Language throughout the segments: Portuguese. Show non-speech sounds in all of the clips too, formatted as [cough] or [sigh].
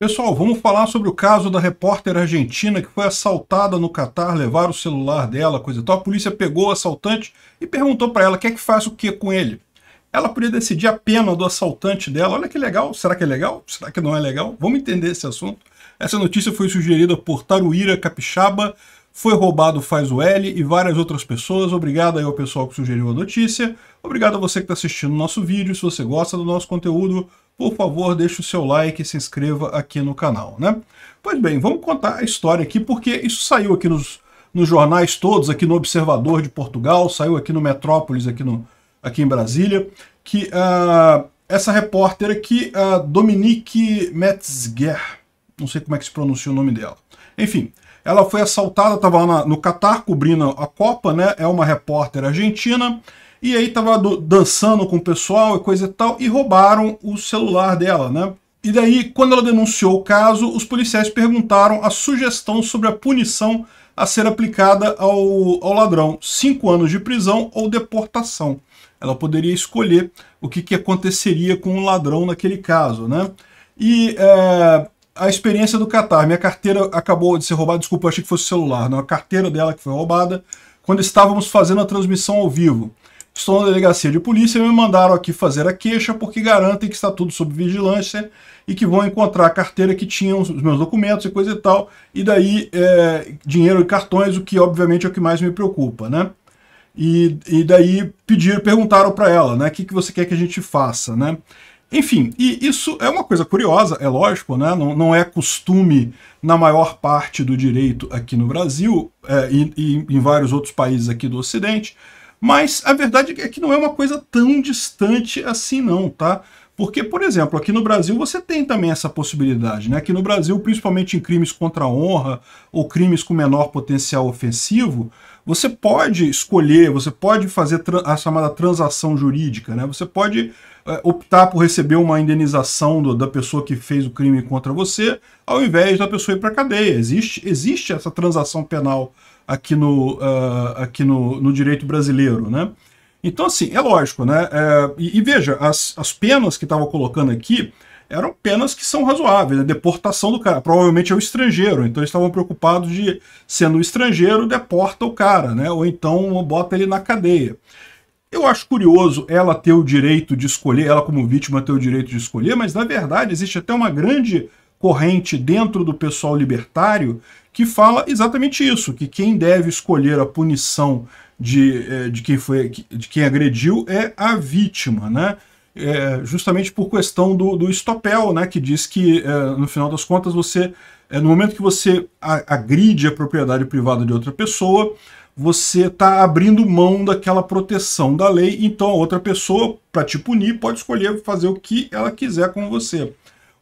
Pessoal, vamos falar sobre o caso da repórter argentina que foi assaltada no Catar, levaram o celular dela, coisa e tal. A polícia pegou o assaltante e perguntou para ela, quer que faça o que com ele? Ela podia decidir a pena do assaltante dela. Olha que legal, será que é legal? Será que não é legal? Vamos entender esse assunto. Essa notícia foi sugerida por Taruíra Capixaba, foi roubado faz o L e várias outras pessoas. Obrigado aí ao pessoal que sugeriu a notícia. Obrigado a você que está assistindo o nosso vídeo. Se você gosta do nosso conteúdo, por favor, deixe o seu like e se inscreva aqui no canal, né? Pois bem, vamos contar a história aqui, porque isso saiu aqui nos, nos jornais todos, aqui no Observador de Portugal, saiu aqui no Metrópolis, aqui, no, aqui em Brasília, que uh, essa repórter aqui, a Dominique Metzger, não sei como é que se pronuncia o nome dela. Enfim, ela foi assaltada, estava no Catar cobrindo a Copa, né? É uma repórter argentina, e aí tava dançando com o pessoal e coisa e tal, e roubaram o celular dela, né? E daí, quando ela denunciou o caso, os policiais perguntaram a sugestão sobre a punição a ser aplicada ao, ao ladrão, cinco anos de prisão ou deportação. Ela poderia escolher o que, que aconteceria com o ladrão naquele caso, né? E é, a experiência do Qatar, minha carteira acabou de ser roubada, desculpa, eu achei que fosse o celular, não, né? a carteira dela que foi roubada, quando estávamos fazendo a transmissão ao vivo. Estou na delegacia de polícia e me mandaram aqui fazer a queixa porque garantem que está tudo sob vigilância e que vão encontrar a carteira que tinha os meus documentos e coisa e tal. E daí, é, dinheiro e cartões, o que obviamente é o que mais me preocupa, né? E, e daí pediram, perguntaram para ela, né? O que, que você quer que a gente faça, né? Enfim, e isso é uma coisa curiosa, é lógico, né? não, não é costume na maior parte do direito aqui no Brasil é, e, e em vários outros países aqui do Ocidente, mas a verdade é que não é uma coisa tão distante assim não, tá? Porque, por exemplo, aqui no Brasil você tem também essa possibilidade, né? Aqui no Brasil, principalmente em crimes contra a honra ou crimes com menor potencial ofensivo, você pode escolher, você pode fazer a chamada transação jurídica, né? Você pode é, optar por receber uma indenização do, da pessoa que fez o crime contra você, ao invés da pessoa ir para a cadeia. Existe, existe essa transação penal aqui no, uh, aqui no, no, direito brasileiro, né? Então, assim, é lógico, né? É, e, e, veja, as, as penas que estavam colocando aqui eram penas que são razoáveis, né? deportação do cara, provavelmente é o estrangeiro, então eles estavam preocupados de, sendo estrangeiro, deporta o cara, né? Ou então bota ele na cadeia. Eu acho curioso ela ter o direito de escolher, ela como vítima ter o direito de escolher, mas na verdade existe até uma grande corrente dentro do pessoal libertário que fala exatamente isso, que quem deve escolher a punição de, eh, de, quem, foi, de quem agrediu é a vítima, né? É, justamente por questão do, do estopel, né, que diz que, é, no final das contas, você é, no momento que você agride a propriedade privada de outra pessoa, você está abrindo mão daquela proteção da lei, então a outra pessoa, para te punir, pode escolher fazer o que ela quiser com você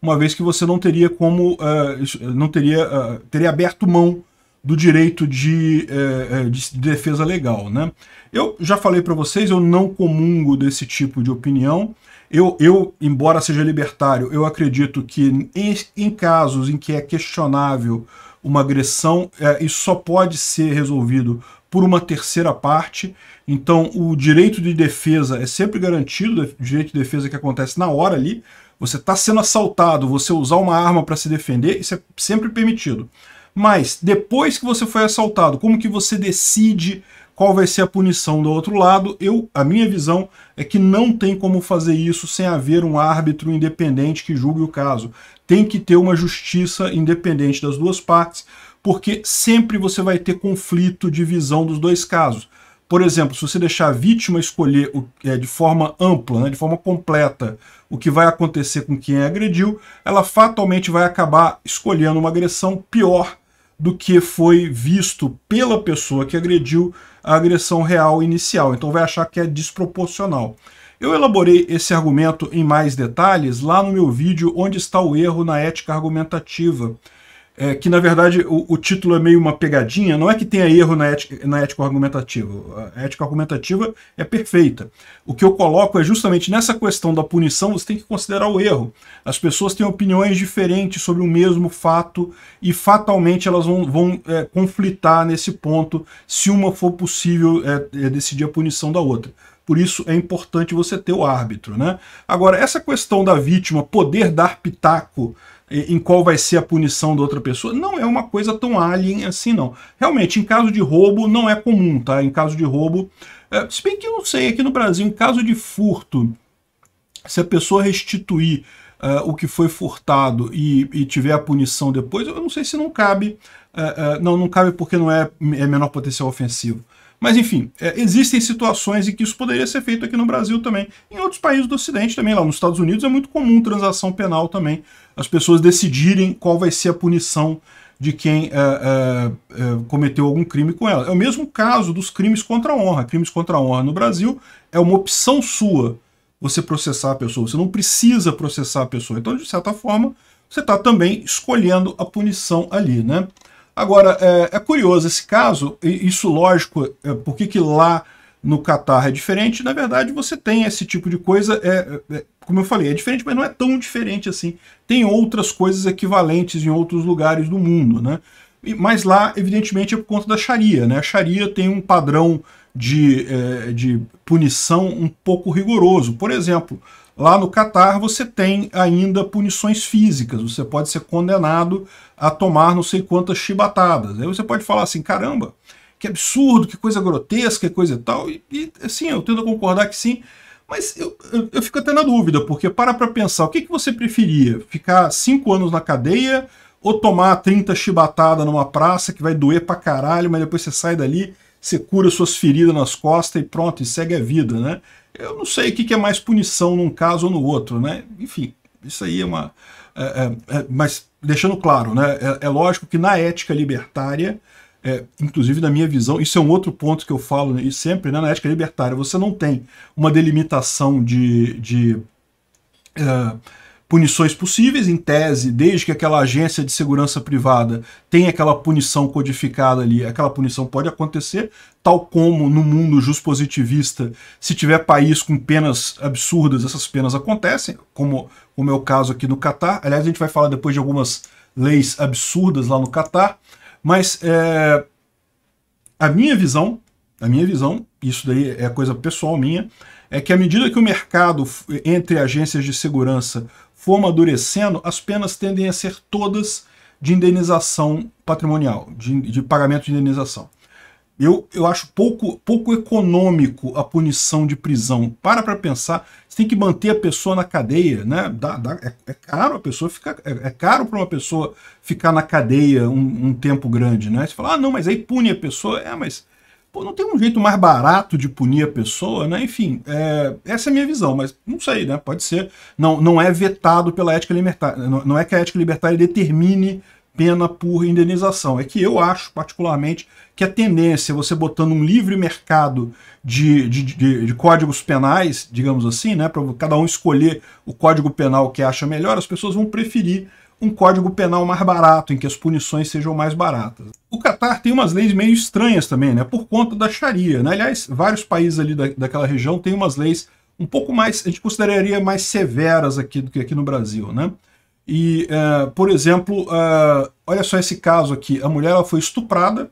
uma vez que você não teria como. Uh, não teria, uh, teria aberto mão do direito de, uh, de defesa legal. Né? Eu já falei para vocês, eu não comungo desse tipo de opinião. Eu, eu, embora seja libertário, eu acredito que em, em casos em que é questionável uma agressão, é, isso só pode ser resolvido por uma terceira parte. Então, o direito de defesa é sempre garantido, o direito de defesa que acontece na hora ali. Você está sendo assaltado, você usar uma arma para se defender, isso é sempre permitido. Mas, depois que você foi assaltado, como que você decide qual vai ser a punição do outro lado? Eu, a minha visão é que não tem como fazer isso sem haver um árbitro independente que julgue o caso. Tem que ter uma justiça independente das duas partes, porque sempre você vai ter conflito de visão dos dois casos. Por exemplo, se você deixar a vítima escolher o, é, de forma ampla, né, de forma completa, o que vai acontecer com quem a agrediu, ela fatalmente vai acabar escolhendo uma agressão pior do que foi visto pela pessoa que agrediu a agressão real inicial. Então vai achar que é desproporcional. Eu elaborei esse argumento em mais detalhes lá no meu vídeo Onde está o erro na ética argumentativa, é, que na verdade o, o, título é meio uma pegadinha, não é que tenha erro na ética, na ética argumentativa. A ética argumentativa é perfeita. O que eu coloco é justamente nessa questão da punição, você tem que considerar o erro. As pessoas têm opiniões diferentes sobre o mesmo fato e fatalmente elas vão, vão é, conflitar nesse ponto se uma for possível é, é decidir a punição da outra. Por isso é importante você ter o árbitro. Né? Agora, essa questão da vítima poder dar pitaco em qual vai ser a punição da outra pessoa, não é uma coisa tão alien assim, não. Realmente, em caso de roubo, não é comum, tá? Em caso de roubo, é, se bem que eu não sei, aqui no Brasil, em caso de furto, se a pessoa restituir uh, o que foi furtado e, e, tiver a punição depois, eu não sei se não cabe. Uh, uh, não, não cabe porque não é, é menor potencial ofensivo. Mas enfim, é, existem situações em que isso poderia ser feito aqui no Brasil também. Em outros países do Ocidente também, lá nos Estados Unidos é muito comum transação penal também, as pessoas decidirem qual vai ser a punição de quem é, é, é, cometeu algum crime com ela. É o mesmo caso dos crimes contra a honra. Crimes contra a honra no Brasil é uma opção sua você processar a pessoa. Você não precisa processar a pessoa. Então, de certa forma, você está também escolhendo a punição ali, né? Agora, é, é curioso esse caso, isso lógico, é, por que lá no Catar é diferente? Na verdade, você tem esse tipo de coisa, é, é, como eu falei, é diferente, mas não é tão diferente assim. Tem outras coisas equivalentes em outros lugares do mundo, né? mas lá, evidentemente, é por conta da Sharia. Né? A Sharia tem um padrão de, é, de punição um pouco rigoroso. Por exemplo, Lá no Catar você tem ainda punições físicas, você pode ser condenado a tomar não sei quantas chibatadas. Aí você pode falar assim, caramba, que absurdo, que coisa grotesca, que coisa e tal. E, e assim, eu tento concordar que sim, mas eu, eu, eu fico até na dúvida, porque para para pensar, o que, que você preferia? Ficar cinco anos na cadeia ou tomar 30 chibatadas numa praça que vai doer pra caralho, mas depois você sai dali, você cura suas feridas nas costas e pronto, e segue a vida, né? Eu não sei o que, é mais punição num caso ou no outro, né? Enfim, isso aí é uma. É, é, é mas deixando claro, né? É, é, lógico que na ética libertária, é, inclusive na minha visão, isso é um outro ponto que eu falo né, e sempre, né, na ética libertária, você não tem uma delimitação de. de punições possíveis, em tese, desde que aquela agência de segurança privada tenha aquela punição codificada ali, aquela punição pode acontecer, tal como no mundo positivista, se tiver país com penas absurdas, essas penas acontecem, como é o meu caso aqui no Catar. Aliás, a gente vai falar depois de algumas leis absurdas lá no Catar, mas é, a minha visão, a minha visão, isso daí é coisa pessoal minha, é que à medida que o mercado entre agências de segurança for amadurecendo, as penas tendem a ser todas de indenização patrimonial, de, de pagamento de indenização. Eu, eu acho pouco, pouco econômico a punição de prisão. Para para pensar, você tem que manter a pessoa na cadeia, né? Dá, dá, é, é, caro a pessoa ficar, é, é caro para uma pessoa ficar na cadeia um, um, tempo grande, né? Você fala, ah, não, mas aí pune a pessoa, é, mas Pô, não tem um jeito mais barato de punir a pessoa, né? Enfim, é, essa é a minha visão, mas não sei, né? Pode ser. Não, não é vetado pela ética libertária. Não, não é que a ética libertária determine pena por indenização. É que eu acho, particularmente, que a tendência, é você botando um livre mercado de, de, de, de códigos penais, digamos assim, né, para cada um escolher o código penal que acha melhor, as pessoas vão preferir um código penal mais barato, em que as punições sejam mais baratas. O Catar tem umas leis meio estranhas também, né? Por conta da Sharia. Né? Aliás, vários países ali da, daquela região têm umas leis um pouco mais, a gente consideraria mais severas aqui do que aqui no Brasil, né? E, uh, por exemplo, uh, olha só esse caso aqui. A mulher ela foi estuprada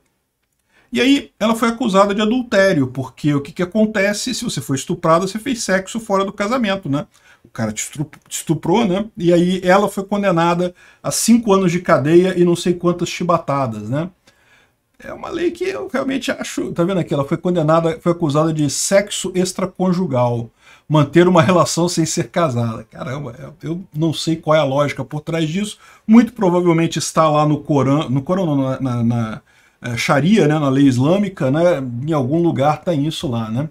e aí ela foi acusada de adultério, porque o que, que acontece se você foi estuprada, você fez sexo fora do casamento, né? cara te estuprou, né? E aí ela foi condenada a cinco anos de cadeia e não sei quantas chibatadas, né? É uma lei que eu realmente acho... Tá vendo aqui? Ela foi condenada, foi acusada de sexo extraconjugal. Manter uma relação sem ser casada. Caramba, eu não sei qual é a lógica por trás disso. Muito provavelmente está lá no Corão... No Corão, na, na, na eh, Sharia, né? Na lei islâmica, né? Em algum lugar está tá isso lá, né?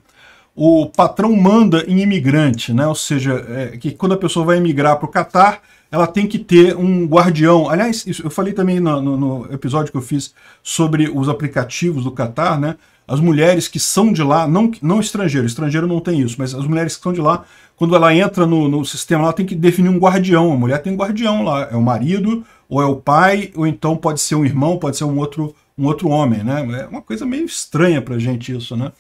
o patrão manda em imigrante, né? Ou seja, é, que quando a pessoa vai emigrar para o Catar, ela tem que ter um guardião. Aliás, isso eu falei também no, no, no, episódio que eu fiz sobre os aplicativos do Catar, né? As mulheres que são de lá, não, não estrangeiro, estrangeiro não tem isso, mas as mulheres que são de lá, quando ela entra no, no sistema, ela tem que definir um guardião. A mulher tem um guardião lá, é o marido, ou é o pai, ou então pode ser um irmão, pode ser um outro, um outro homem, né? É uma coisa meio estranha pra gente isso, né?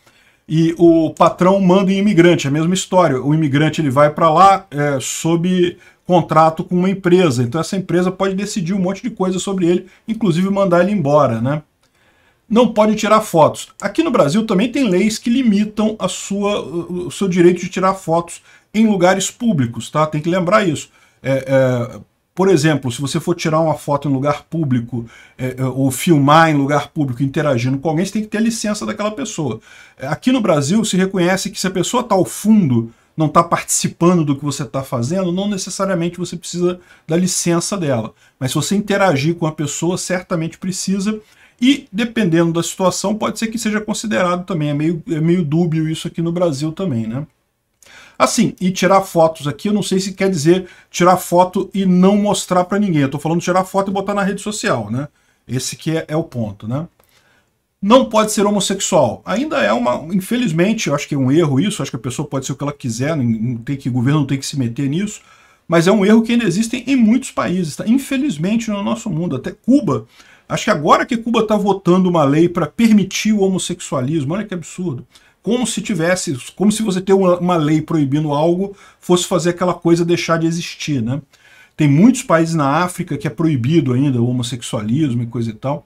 e o patrão manda em imigrante, é a mesma história. O imigrante ele vai para lá é, sob contrato com uma empresa, então essa empresa pode decidir um monte de coisa sobre ele, inclusive mandar ele embora, né? Não pode tirar fotos. Aqui no Brasil também tem leis que limitam a sua, o seu direito de tirar fotos em lugares públicos, tá? Tem que lembrar isso. É, é, por exemplo, se você for tirar uma foto em lugar público é, é, ou filmar em lugar público interagindo com alguém, você tem que ter a licença daquela pessoa. É, aqui no Brasil se reconhece que se a pessoa está ao fundo, não está participando do que você está fazendo, não necessariamente você precisa da licença dela. Mas se você interagir com a pessoa, certamente precisa. E, dependendo da situação, pode ser que seja considerado também. É meio, é meio dúbio isso aqui no Brasil também, né? Assim, e tirar fotos aqui, eu não sei se quer dizer tirar foto e não mostrar para ninguém. Eu estou falando tirar foto e botar na rede social, né? Esse que é, é o ponto, né? Não pode ser homossexual. Ainda é uma, infelizmente, eu acho que é um erro isso, acho que a pessoa pode ser o que ela quiser, não tem que, o governo não tem que se meter nisso, mas é um erro que ainda existe em muitos países, tá? infelizmente no nosso mundo, até Cuba. Acho que agora que Cuba está votando uma lei para permitir o homossexualismo, olha que absurdo como se tivesse, como se você ter uma, uma lei proibindo algo fosse fazer aquela coisa deixar de existir, né? Tem muitos países na África que é proibido ainda o homossexualismo e coisa e tal.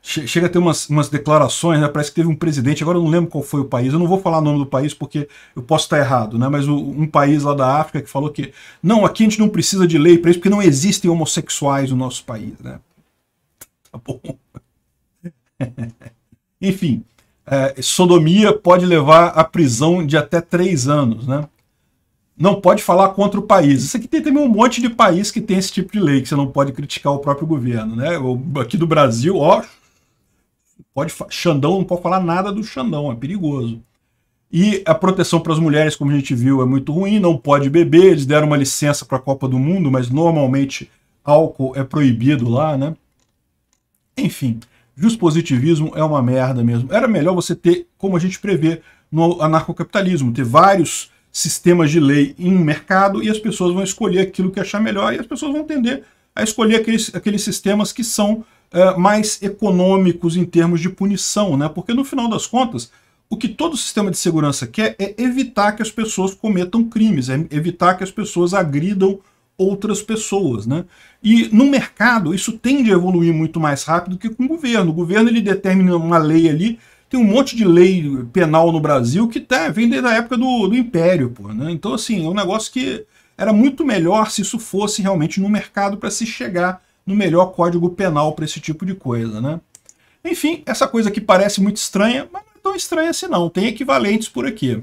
Chega a ter umas, umas declarações, né? parece que teve um presidente, agora eu não lembro qual foi o país, eu não vou falar o nome do país porque eu posso estar errado, né? mas o, um país lá da África que falou que não, aqui a gente não precisa de lei para isso porque não existem homossexuais no nosso país. Né? Tá bom. [laughs] Enfim, é, sodomia pode levar à prisão de até três anos, né? Não pode falar contra o país. Isso aqui tem também um monte de país que tem esse tipo de lei, que você não pode criticar o próprio governo, né? Aqui do Brasil, ó, pode, Xandão não pode falar nada do Xandão, é perigoso. E a proteção para as mulheres, como a gente viu, é muito ruim, não pode beber, eles deram uma licença para a Copa do Mundo, mas normalmente álcool é proibido lá, né? Enfim, positivismo é uma merda mesmo. Era melhor você ter, como a gente prevê no anarcocapitalismo, ter vários sistemas de lei em um mercado e as pessoas vão escolher aquilo que achar melhor e as pessoas vão tender a escolher aqueles, aqueles sistemas que são uh, mais econômicos em termos de punição, né? Porque no final das contas, o que todo sistema de segurança quer é evitar que as pessoas cometam crimes, é evitar que as pessoas agridam outras pessoas. Né? E no mercado, isso tende a evoluir muito mais rápido que com o governo. O governo ele determina uma lei ali, tem um monte de lei penal no Brasil que tá, vem desde a época do, do Império. Pô, né? Então, assim, é um negócio que era muito melhor se isso fosse realmente no mercado para se chegar no melhor código penal para esse tipo de coisa. Né? Enfim, essa coisa que parece muito estranha, mas não é tão estranha assim não. Tem equivalentes por aqui.